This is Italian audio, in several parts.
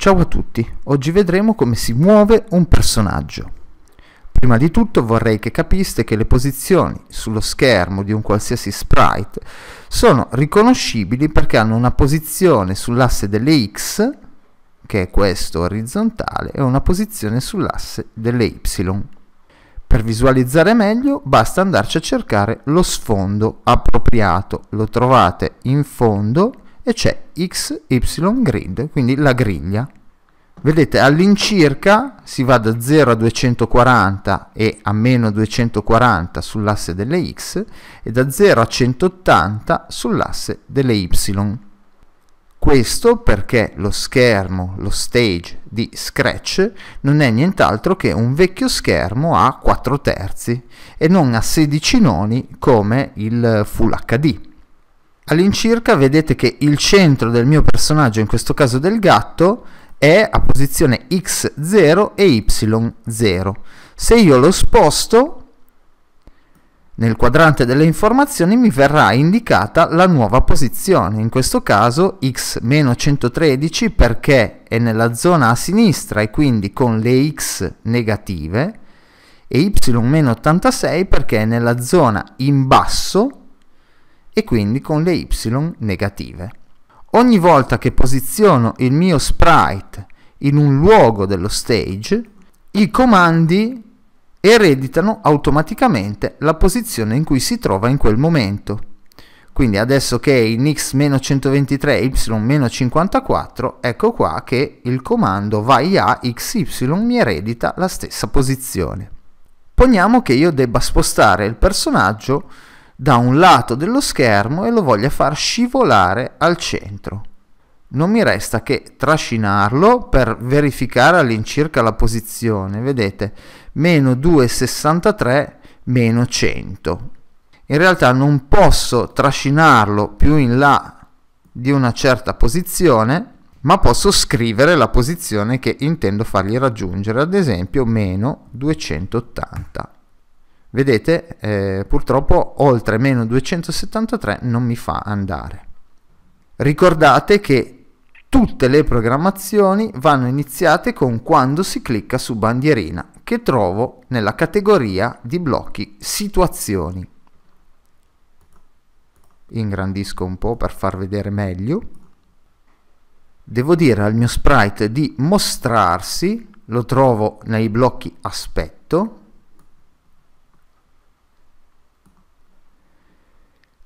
Ciao a tutti, oggi vedremo come si muove un personaggio. Prima di tutto vorrei che capiste che le posizioni sullo schermo di un qualsiasi sprite sono riconoscibili perché hanno una posizione sull'asse delle X, che è questo orizzontale, e una posizione sull'asse delle Y. Per visualizzare meglio basta andarci a cercare lo sfondo appropriato, lo trovate in fondo e c'è XY grid, quindi la griglia. Vedete all'incirca si va da 0 a 240 e a meno 240 sull'asse delle x e da 0 a 180 sull'asse delle y. Questo perché lo schermo, lo stage di Scratch non è nient'altro che un vecchio schermo a 4 terzi e non a 16 noni come il Full HD all'incirca vedete che il centro del mio personaggio, in questo caso del gatto, è a posizione x0 e y0. Se io lo sposto nel quadrante delle informazioni mi verrà indicata la nuova posizione, in questo caso x-113 perché è nella zona a sinistra e quindi con le x negative e y-86 perché è nella zona in basso e quindi con le y negative. Ogni volta che posiziono il mio sprite in un luogo dello stage, i comandi ereditano automaticamente la posizione in cui si trova in quel momento. Quindi adesso che è in x-123, y-54, ecco qua che il comando vai a xy mi eredita la stessa posizione. Poniamo che io debba spostare il personaggio da un lato dello schermo e lo voglia far scivolare al centro. Non mi resta che trascinarlo per verificare all'incirca la posizione, vedete, meno 2,63 meno 100. In realtà non posso trascinarlo più in là di una certa posizione, ma posso scrivere la posizione che intendo fargli raggiungere, ad esempio meno 280. Vedete, eh, purtroppo oltre meno 273 non mi fa andare. Ricordate che tutte le programmazioni vanno iniziate con quando si clicca su bandierina, che trovo nella categoria di blocchi situazioni. Ingrandisco un po' per far vedere meglio. Devo dire al mio sprite di mostrarsi, lo trovo nei blocchi aspetto,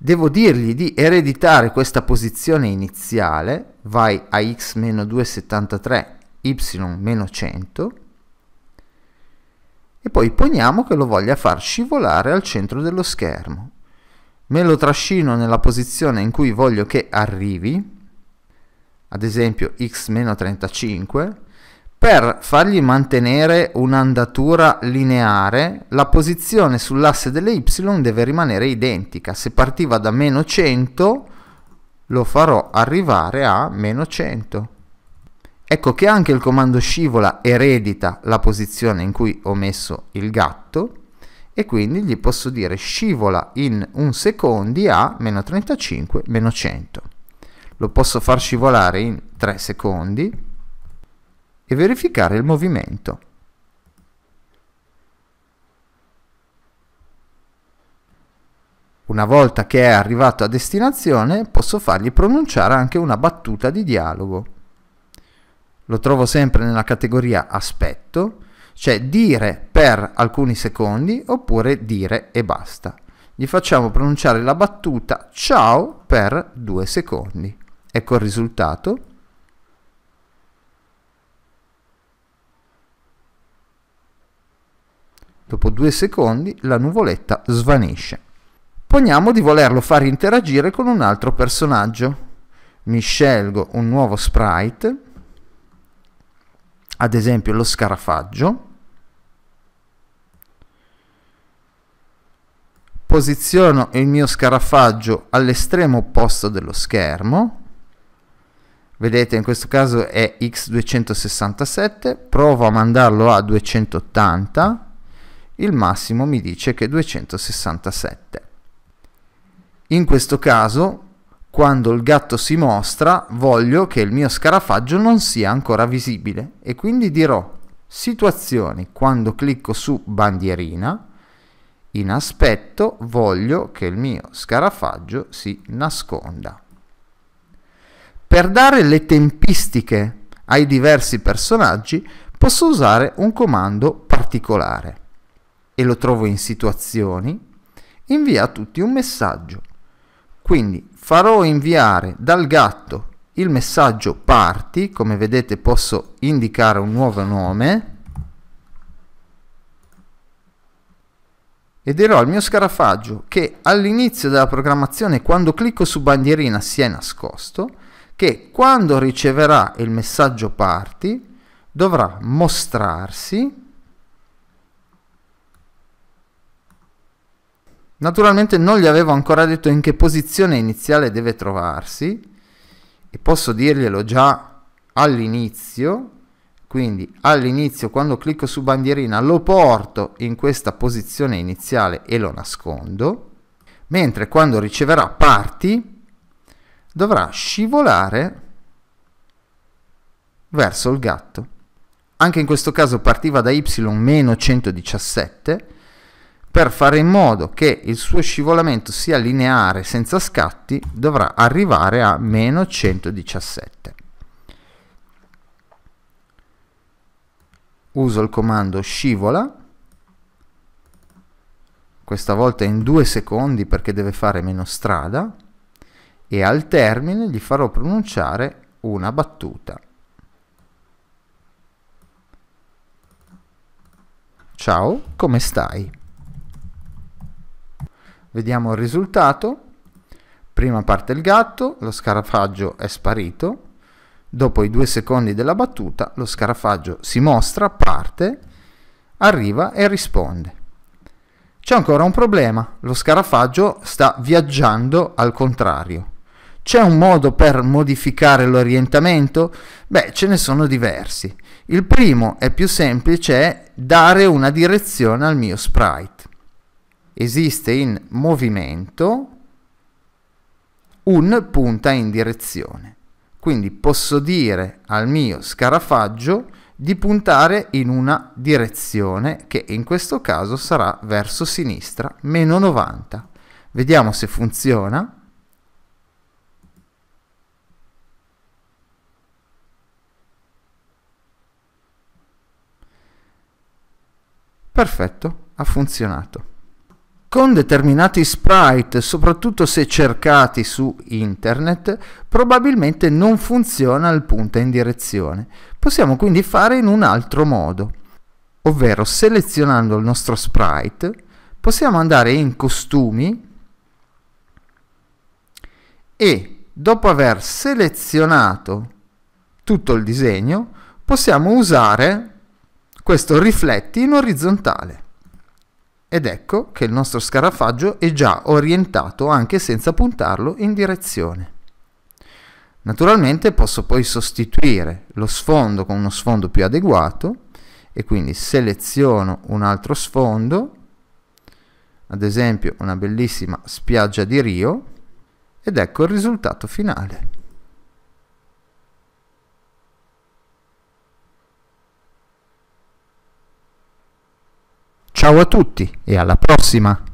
devo dirgli di ereditare questa posizione iniziale, vai a x-273, y-100, e poi poniamo che lo voglia far scivolare al centro dello schermo. Me lo trascino nella posizione in cui voglio che arrivi, ad esempio x-35, per fargli mantenere un'andatura lineare, la posizione sull'asse delle y deve rimanere identica. Se partiva da meno 100, lo farò arrivare a meno 100. Ecco che anche il comando scivola eredita la posizione in cui ho messo il gatto e quindi gli posso dire scivola in un secondi a meno 35, meno 100. Lo posso far scivolare in 3 secondi e verificare il movimento. Una volta che è arrivato a destinazione posso fargli pronunciare anche una battuta di dialogo. Lo trovo sempre nella categoria aspetto, cioè dire per alcuni secondi oppure dire e basta. Gli facciamo pronunciare la battuta ciao per due secondi. Ecco il risultato Dopo due secondi la nuvoletta svanisce. Poniamo di volerlo far interagire con un altro personaggio. Mi scelgo un nuovo sprite, ad esempio lo scarafaggio. Posiziono il mio scarafaggio all'estremo opposto dello schermo. Vedete, in questo caso è x267, provo a mandarlo a 280 il massimo mi dice che 267. In questo caso, quando il gatto si mostra, voglio che il mio scarafaggio non sia ancora visibile e quindi dirò situazioni quando clicco su bandierina in aspetto voglio che il mio scarafaggio si nasconda. Per dare le tempistiche ai diversi personaggi posso usare un comando particolare e lo trovo in situazioni, invia a tutti un messaggio. Quindi farò inviare dal gatto il messaggio parti, come vedete posso indicare un nuovo nome e dirò al mio scarafaggio che all'inizio della programmazione quando clicco su bandierina si è nascosto che quando riceverà il messaggio parti dovrà mostrarsi Naturalmente non gli avevo ancora detto in che posizione iniziale deve trovarsi e posso dirglielo già all'inizio, quindi all'inizio quando clicco su bandierina lo porto in questa posizione iniziale e lo nascondo, mentre quando riceverà parti dovrà scivolare verso il gatto. Anche in questo caso partiva da y-117 per fare in modo che il suo scivolamento sia lineare senza scatti dovrà arrivare a meno 117. Uso il comando scivola, questa volta in 2 secondi perché deve fare meno strada, e al termine gli farò pronunciare una battuta. Ciao, come stai? Vediamo il risultato. Prima parte il gatto, lo scarafaggio è sparito. Dopo i due secondi della battuta, lo scarafaggio si mostra, parte, arriva e risponde. C'è ancora un problema, lo scarafaggio sta viaggiando al contrario. C'è un modo per modificare l'orientamento? Beh, ce ne sono diversi. Il primo e più semplice è dare una direzione al mio sprite esiste in movimento un punta in direzione. Quindi posso dire al mio scarafaggio di puntare in una direzione che in questo caso sarà verso sinistra, meno 90. Vediamo se funziona. Perfetto, ha funzionato. Con determinati sprite, soprattutto se cercati su internet, probabilmente non funziona il punta in direzione. Possiamo quindi fare in un altro modo, ovvero selezionando il nostro sprite possiamo andare in costumi e dopo aver selezionato tutto il disegno possiamo usare questo rifletti in orizzontale. Ed ecco che il nostro scarafaggio è già orientato anche senza puntarlo in direzione. Naturalmente posso poi sostituire lo sfondo con uno sfondo più adeguato e quindi seleziono un altro sfondo, ad esempio una bellissima spiaggia di Rio, ed ecco il risultato finale. Ciao a tutti e alla prossima!